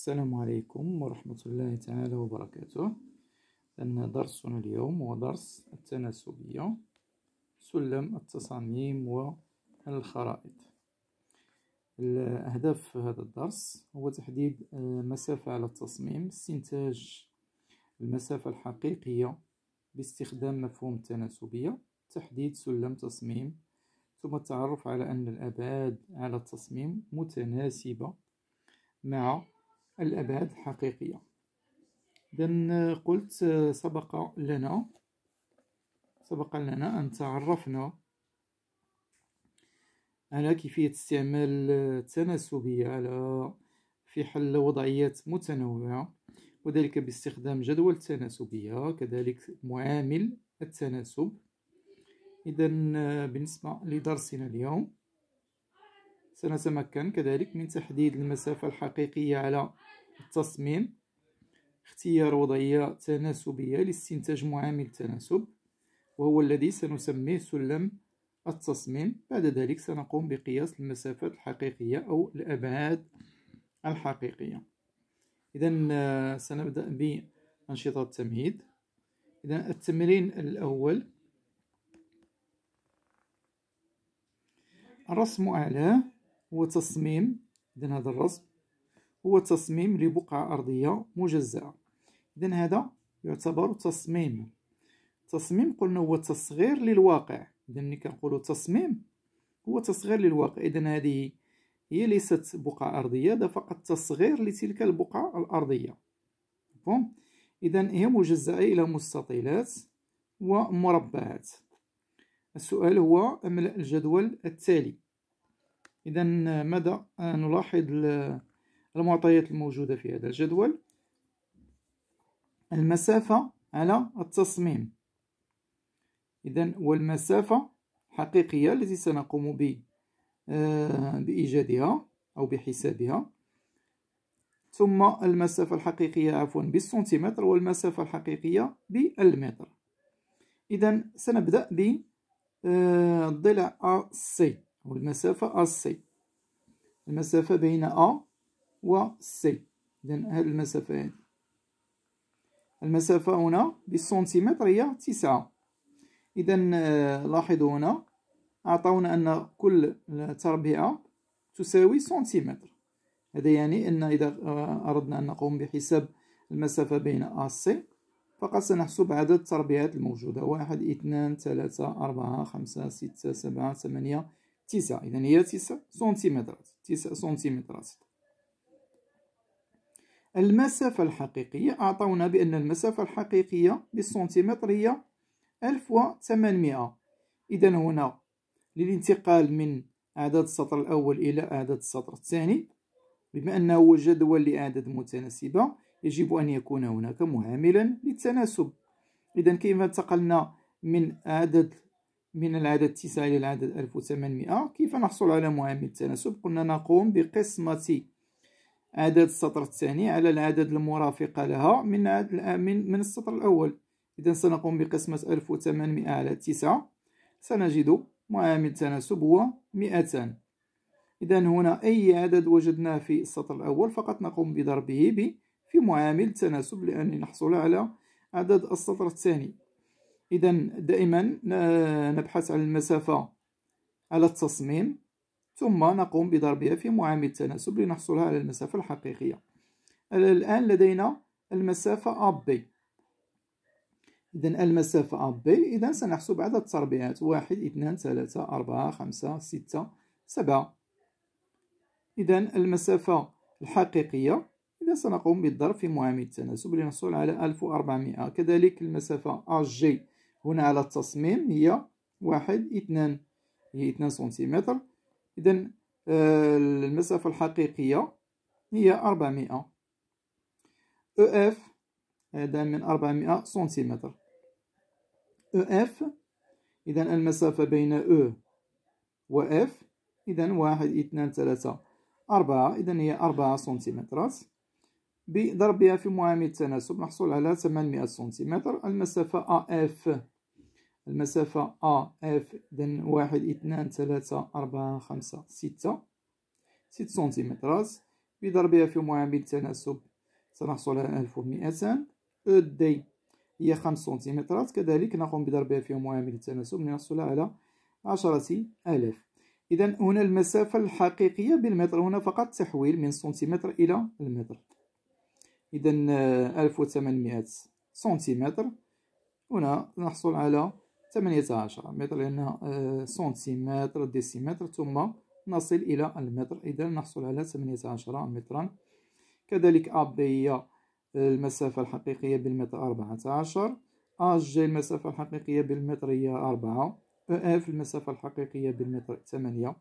السلام عليكم ورحمة الله تعالى وبركاته أن درسنا اليوم هو درس التناسبية سلم التصاميم والخرائط الأهداف في هذا الدرس هو تحديد مسافة على التصميم استنتاج المسافة الحقيقية باستخدام مفهوم التناسبية تحديد سلم تصميم ثم التعرف على أن الأبعاد على التصميم متناسبة مع الأبعاد الحقيقية إذا قلت سبق لنا سبق لنا أن تعرفنا على كيفية استعمال التناسبية على في حل وضعيات متنوعة وذلك باستخدام جدول التناسبية كذلك معامل التناسب إذا بالنسبة لدرسنا اليوم سنتمكن كذلك من تحديد المسافة الحقيقية على التصميم اختيار وضعية تناسبية لاستنتاج معامل تناسب وهو الذي سنسميه سلم التصميم بعد ذلك سنقوم بقياس المسافات الحقيقية أو الأبعاد الحقيقية إذا آه، سنبدأ بأنشطة التمهيد إذا التمرين الأول الرسم أعلاه هو تصميم إذا هذا الرسم هو تصميم لبقعة أرضية مجزأة إذا هذا يعتبر تصميم تصميم قلنا هو تصغير للواقع إذا ملي كنقولوا تصميم هو تصغير للواقع إذا هذه هي ليست بقعة أرضية ده فقط تصغير لتلك البقعة الأرضية مفهوم إذا هي مجزأة إلى مستطيلات ومربعات السؤال هو املأ الجدول التالي إذا ماذا نلاحظ المعطيات الموجودة في هذا الجدول المسافة على التصميم إذا والمسافة حقيقية التي سنقوم ب آه، بإيجادها أو بحسابها ثم المسافة الحقيقية عفوا بالسنتيمتر والمسافة الحقيقية بالمتر إذا سنبدأ بضلع آه، سي والمسافة سي المسافة بين أ و سي إذا هاد المسافة هادي المسافة هنا بالسنتيمتر هي تسعة إذا آه، لاحظوا هنا أعطونا أن كل تربيعة تساوي سنتيمتر هذا يعني أن إذا آه، أردنا أن نقوم بحساب المسافة بين أ سي فقط سنحسب عدد التربيعات الموجودة واحد اثنان ثلاثة أربعة خمسة ستة سبعة ثمانية تسعة إذا هي تسع سنتيمترات تسعة سنتيمترات المسافة الحقيقية أعطونا بأن المسافة الحقيقية بالسنتيمتر هي ألف وثمانمائة إذا هنا للانتقال من عدد السطر الأول إلى عدد السطر الثاني بما أنه جدول لأعداد متناسبة يجب أن يكون هناك معاملا للتناسب إذا كيف انتقلنا من عدد من العدد 9 إلى العدد 1800 كيف نحصل على معامل التناسب قلنا نقوم بقسمة عدد السطر الثاني على العدد المرافق لها من من من السطر الأول إذا سنقوم بقسمة 1800 على 9 سنجد معامل التناسب هو 200 إذا هنا أي عدد وجدناه في السطر الأول فقط نقوم بضربه في معامل التناسب لأن نحصل على عدد السطر الثاني إذا دائما نبحث عن المسافة على التصميم ثم نقوم بضربها في معامل التناسب لنحصلها على المسافة الحقيقية الآن لدينا المسافة AB إذا المسافة AB إذا سنحسب عدد التربيعات واحد اثنان ثلاثة أربعة خمسة ستة سبعة إذا المسافة الحقيقية إذا سنقوم بالضرب في معامل التناسب لنحصل على ألف وأربعمائة كذلك المسافة AG هنا على التصميم هي واحد اثنان هي اثنان سنتيمتر إذا آه، المسافة الحقيقية هي أربعمائة أو إف هذا من أربعمائة سنتيمتر أو إف إذا المسافة بين أو و إف إذا واحد اثنان ثلاثة أربعة إذا هي أربعة سنتيمترات بضربها في معامل التناسب نحصل على 800 سنتيمتر المسافة AF المسافة AF إذن واحد اثنان ثلاثة أربعة خمسة ستة ست سنتيمترات بضربها في معامل التناسب سنحصل على ألف ومئتان ED هي خمس سنتيمترات كذلك نقوم بضربها في معامل التناسب لنحصل على عشرة آلاف إذا هنا المسافة الحقيقية بالمتر هنا فقط تحويل من سنتيمتر إلى المتر اذا آه، 1800 سنتيمتر هنا نحصل على 18 متر لان آه، سنتيمتر ديسيمتر ثم نصل الى المتر اذا نحصل على 18 مترا كذلك اب هي آه، المسافه الحقيقيه بالمتر 14 اج المسافه الحقيقيه بالمتر هي 4 اف المسافه الحقيقيه بالمتر 8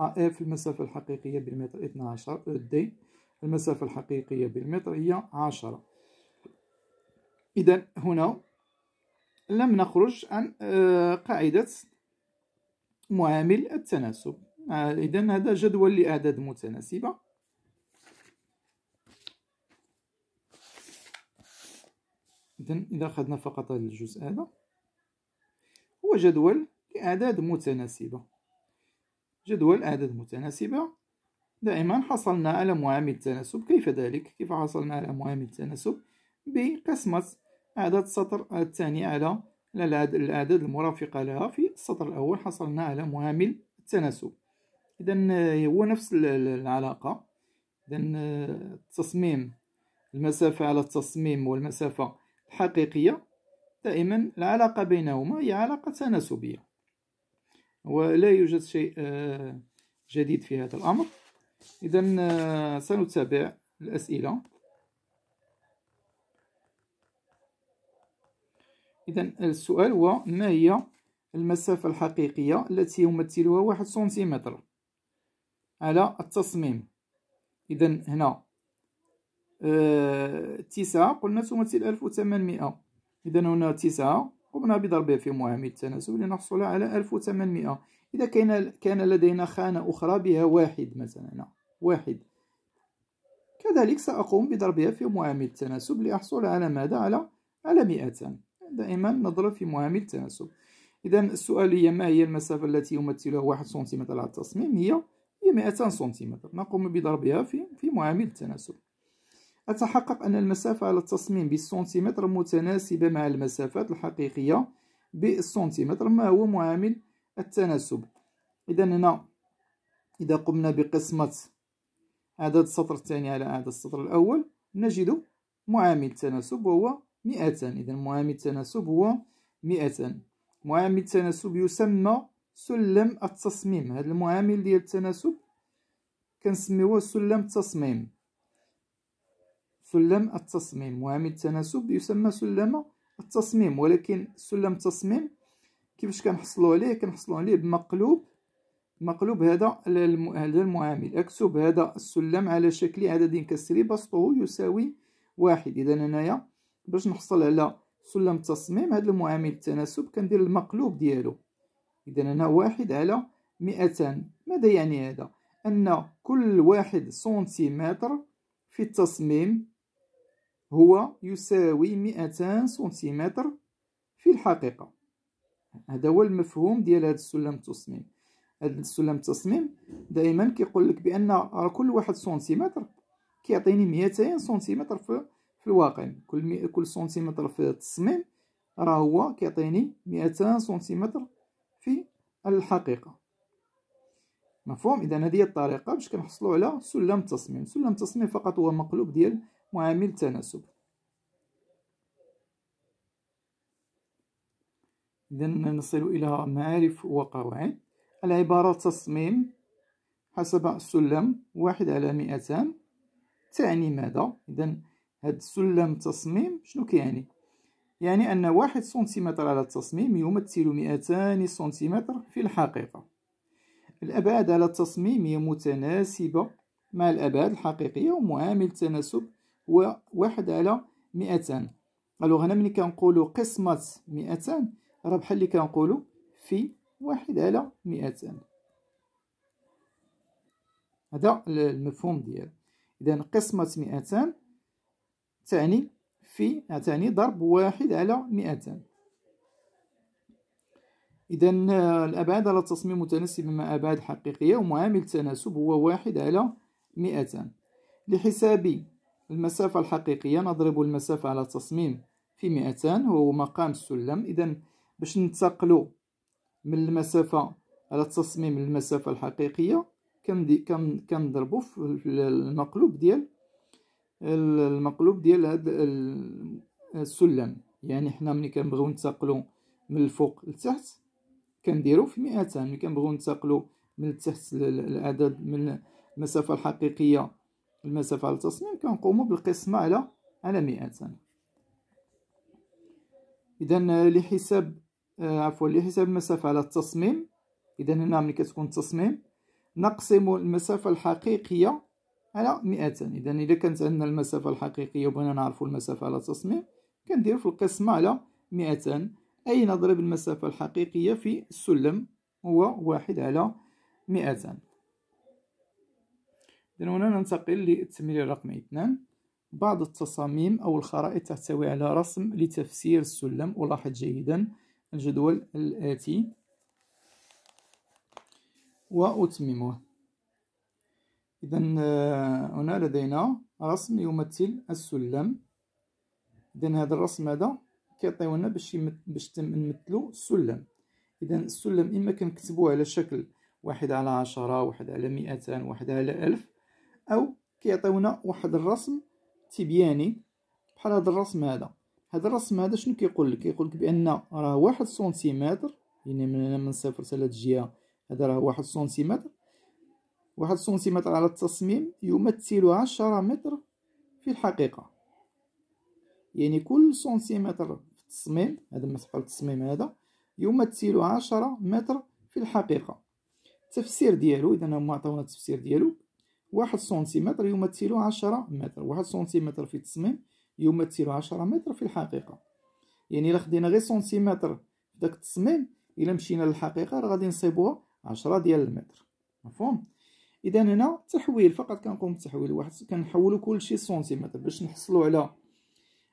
اف المسافه الحقيقيه بالمتر 12 دي المسافة الحقيقية بالمتر هي عشرة إذا هنا لم نخرج عن آه، قاعدة معامل التناسب آه، إذا هذا جدول لأعداد متناسبة إذا إذا أخذنا فقط هذا الجزء هذا هو جدول لأعداد متناسبة جدول أعداد متناسبة دائما حصلنا على معامل التناسب كيف ذلك كيف حصلنا على معامل التناسب بقسمة عدد السطر الثاني على الأعداد المرافقة لها في السطر الأول حصلنا على معامل التناسب إذا آه، هو نفس العلاقة إذا آه، التصميم المسافة على التصميم والمسافة الحقيقية دائما العلاقة بينهما هي علاقة تناسبية ولا يوجد شيء آه، جديد في هذا الأمر إذا آه، سنتابع الأسئلة إذا السؤال هو ما هي المسافة الحقيقية التي يمثلها واحد سنتيمتر على التصميم إذا هنا آه، تسعة قلنا تمثل ألف وثمانمائة إذا هنا تسعة قمنا بضربها في معامل التناسب لنحصل على ألف وثمانمائة إذا كان كان لدينا خانة أخرى بها واحد مثلا واحد كذلك سأقوم بضربها في معامل التناسب لأحصل على ماذا؟ على على مئة دائما نضرب في معامل التناسب إذا السؤال هي ما هي المسافة التي يمثلها واحد سنتيمتر على التصميم هي هي مئة سنتيمتر نقوم بضربها في في معامل التناسب أتحقق أن المسافة على التصميم بالسنتيمتر متناسبة مع المسافات الحقيقية بالسنتيمتر ما هو معامل التناسب إذا هنا إذا قمنا بقسمة عدد السطر الثاني على عدد السطر الأول نجد معامل التناسب وهو 200 إذا معامل التناسب هو 200 معامل التناسب يسمى سلم التصميم هذا المعامل ديال التناسب كنسميوه سلم التصميم سلم التصميم معامل التناسب يسمى سلم التصميم ولكن سلم التصميم كيفاش كنحصلوا عليه كنحصلوا عليه بمقلوب مقلوب هذا هذا المعامل اكتب هذا السلم على شكل عدد كسري بسطه يساوي واحد اذا انايا باش نحصل على سلم تصميم هذا المعامل التناسب كندير المقلوب ديالو اذا هنا واحد على مئتان ماذا يعني هذا ان كل واحد سنتيمتر في التصميم هو يساوي مئتان سنتيمتر في الحقيقه هذا هو المفهوم ديال هذا السلم التصميم هذا السلم التصميم دائما كيقول لك بان كل واحد سنتيمتر كيعطيني 200 سنتيمتر في, في الواقع كل مي... كل سنتيمتر في التصميم راه هو كيعطيني 200 سنتيمتر في الحقيقه مفهوم اذا هذه هي الطريقه باش كنحصلوا على سلم التصميم سلم التصميم فقط هو مقلوب ديال معامل التناسب إذا نصل إلى معارف وقواعد العبارة تصميم حسب السلم واحد على مئتان تعني ماذا؟ إذا هاد سلم تصميم شنو كيعني؟ يعني أن واحد سنتيمتر على التصميم يمثل مئتان سنتيمتر في الحقيقة الأبعاد على التصميم هي متناسبة مع الأبعاد الحقيقية ومعامل التناسب هو واحد على مئتان ألوغ هنا ملي كنقولو قسمة مئتان راه بحال اللي كنقولوا في واحد على مئة ألف هذا المفهوم ديالو إذا قسمة مئتان تعني في تعني ضرب واحد على مئتان إذا الأبعاد على التصميم متناسبة مع أبعاد حقيقية ومعامل التناسب هو واحد على مئتان لحساب المسافة الحقيقية نضرب المسافة على التصميم في مئتان وهو مقام السلم إذا باش ننتقلوا من المسافه على التصميم المسافه الحقيقيه كنضربوا في المقلوب ديال المقلوب ديال هذا السلم يعني حنا ملي كنبغيو ننتقلوا من الفوق لتحت كنديروا في 200 ملي كنبغيو ننتقلوا من التحت العدد من المسافه الحقيقيه المسافه على التصميم كنقوموا بالقسمه على على 200 اذا لحساب آه، عفوا لحساب المسافة على التصميم إذا هنا ملي كتكون التصميم نقسم المسافة الحقيقية على مئتان إذا إذا كانت عندنا المسافة الحقيقية وبغينا نعرفو المسافة على التصميم كنديرو في القسمة على مئتان أي نضرب المسافة الحقيقية في السلم هو واحد على مئتان إذا هنا ننتقل للتمرين رقم اثنان بعض التصاميم أو الخرائط تحتوي على رسم لتفسير السلم ألاحظ جيدا الجدول الآتي وأتممه إذا آه، هنا لدينا رسم يمثل السلم إذا هذا الرسم هذا كيعطيونا باش باش نمثلو السلم إذا السلم إما كنكتبوه على شكل واحد على عشرة واحد على مئتان واحد على ألف أو كيعطيونا واحد الرسم تبياني بحال هذا الرسم هذا هذا الرسم هذا شنو كيقول لك كيقول لك بان راه واحد سنتيمتر يعني من هنا من صفر حتى الجهه هذا راه واحد سنتيمتر واحد سنتيمتر على التصميم يمثل عشرة متر في الحقيقة يعني كل سنتيمتر في التصميم هذا مسح التصميم هذا يمثل عشرة متر في الحقيقة التفسير ديالو إذا هما عطاونا التفسير ديالو واحد سنتيمتر يمثل عشرة متر واحد سنتيمتر في التصميم يمثل عشرة متر في الحقيقة يعني إلا خدينا غير سنتيمتر في داك التصميم إلا مشينا للحقيقة راه غادي نصيبوها عشرة ديال المتر مفهوم إذا هنا تحويل فقط كنقوم بتحويل واحد كنحولو كلشي سنتيمتر باش نحصلو على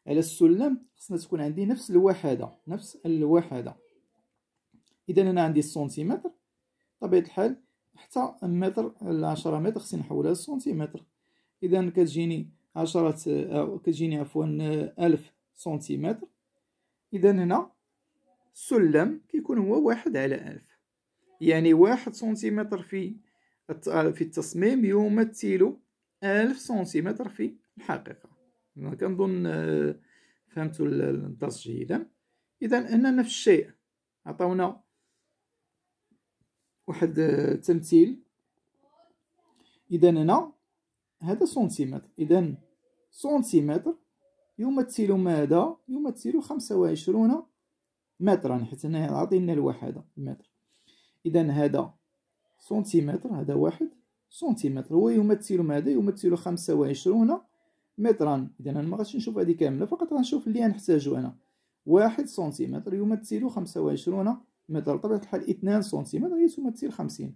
على السلم خصنا تكون عندي نفس الوحدة نفس الوحدة إذا هنا عندي السنتيمتر طبيعة الحال حتى متر العشرة متر خصني نحولها للسنتيمتر إذا كتجيني عشرة أو كتجيني عفوا ألف سنتيمتر إذا هنا السلم كيكون هو واحد على ألف يعني واحد سنتيمتر في في التصميم يمثل ألف سنتيمتر في الحقيقة كنظن آه، فهمتو الدرس جيدا إذا هنا نفس الشيء عطاونا واحد التمثيل آه، إذا هنا هذا سنتيمتر إذا سنتيمتر يمثل ماذا يمثل خمسة وعشرون مترا حيت هنا عطينا الوحدة المتر إذا هذا سنتيمتر هذا واحد سنتيمتر هو يمثل ماذا يمثل خمسة وعشرون مترا إذا أنا مغاديش نشوف هذه كاملة فقط غنشوف اللي غنحتاجو أنا واحد سنتيمتر يمثل خمسة وعشرون متر بطبيعة الحال اثنان سنتيمتر هي تمثل خمسين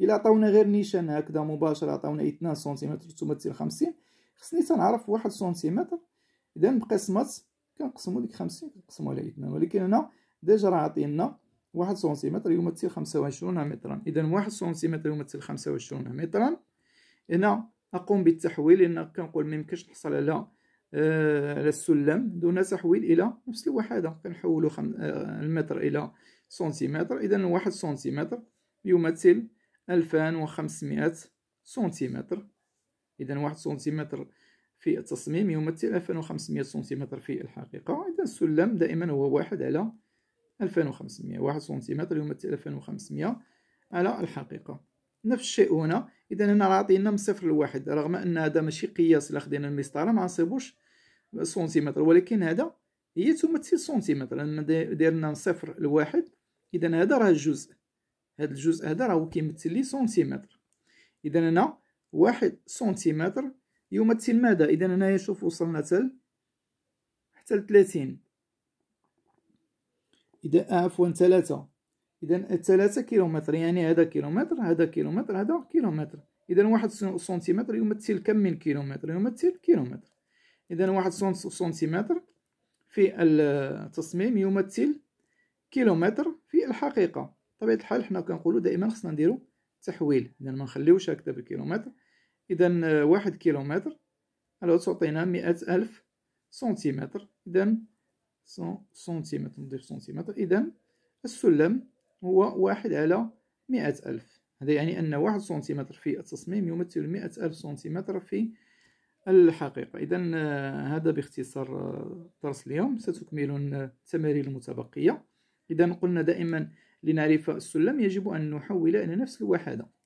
إلا عطاونا غير نيشان هكذا مباشرة عطاونا اثنان سنتيمتر تمثل خمسين خصني تنعرف واحد سنتيمتر اذا بقسمات كنقسمو ديك خمسين كنقسمو على اثنان ولكن هنا ديجا راه عطينا واحد سنتيمتر يمثل خمسة وعشرون مترا اذا واحد سنتيمتر يمثل خمسة وعشرون مترا هنا اقوم بالتحويل لان كنقول ميمكنش نحصل على آه، على السلم دون تحويل الى نفس الوحده كنحولو خم... آه، المتر الى سنتيمتر اذا واحد سنتيمتر يمثل ألفان وخمسمائة سنتيمتر إذا واحد سنتيمتر في التصميم يمثل 2500 سنتيمتر في الحقيقة إذا السلم دائما هو واحد على 2500 واحد سنتيمتر يمثل 2500 على الحقيقة نفس الشيء هنا إذا هنا عطينا من صفر لواحد رغم أن هذا ماشي قياس إلا خدينا المسطرة ما نصيبوش سنتيمتر ولكن هذا هي تمثل سنتيمتر لأن ديرنا من صفر لواحد إذا هذا راه جزء هذا الجزء هذا راهو كيمثل لي سنتيمتر إذا هنا واحد سنتيمتر يمثل ماذا اذا هنايا شوف وصلنا تل حتى لثلاثين اذا عفوا ثلاثة اذا ثلاثة كيلومتر يعني هذا كيلومتر هذا كيلومتر هذا كيلومتر اذا واحد سنتيمتر يمثل كم من كيلومتر يمثل كيلومتر اذا واحد سنتيمتر في التصميم يمثل كيلومتر في الحقيقة طبيعة الحال حنا كنقولوا دائما خصنا نديرو تحويل اذا ما نخليوش هكذا بالكيلومتر إذا آه، واحد كيلومتر على تعطينا مئة ألف سنتيمتر إذا سنتيمتر نضيف سنتيمتر إذا السلم هو واحد على مئة ألف هذا يعني أن واحد سنتيمتر في التصميم يمثل مئة ألف سنتيمتر في الحقيقة إذا آه، هذا باختصار آه، درس اليوم ستكملون التمارين المتبقية إذا قلنا دائما لنعرف السلم يجب أن نحول إلى نفس الوحدة